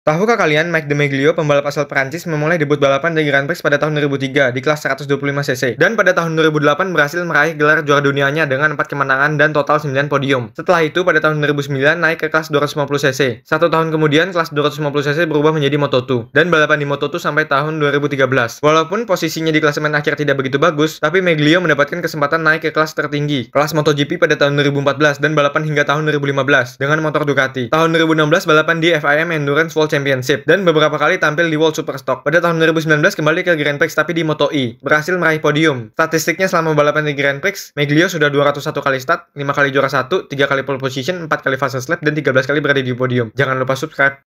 Tahukah kalian, Mike DeMaglio, pembalap asal Prancis, memulai debut balapan di Grand Prix pada tahun 2003 di kelas 125cc dan pada tahun 2008 berhasil meraih gelar juara dunianya dengan 4 kemenangan dan total 9 podium. Setelah itu, pada tahun 2009 naik ke kelas 250cc. Satu tahun kemudian, kelas 250cc berubah menjadi Moto2 dan balapan di Moto2 sampai tahun 2013. Walaupun posisinya di klasemen akhir tidak begitu bagus, tapi Meglio mendapatkan kesempatan naik ke kelas tertinggi, kelas MotoGP pada tahun 2014 dan balapan hingga tahun 2015 dengan motor Ducati. Tahun 2016 balapan di FIM Endurance World Championship dan beberapa kali tampil di World Superstock. Pada tahun 2019 kembali ke Grand Prix tapi di Moto E, berhasil meraih podium. Statistiknya selama balapan di Grand Prix, Meglio sudah 201 kali start, 5 kali juara 1, 3 kali pole position, 4 kali fase lap, dan 13 kali berada di podium. Jangan lupa subscribe.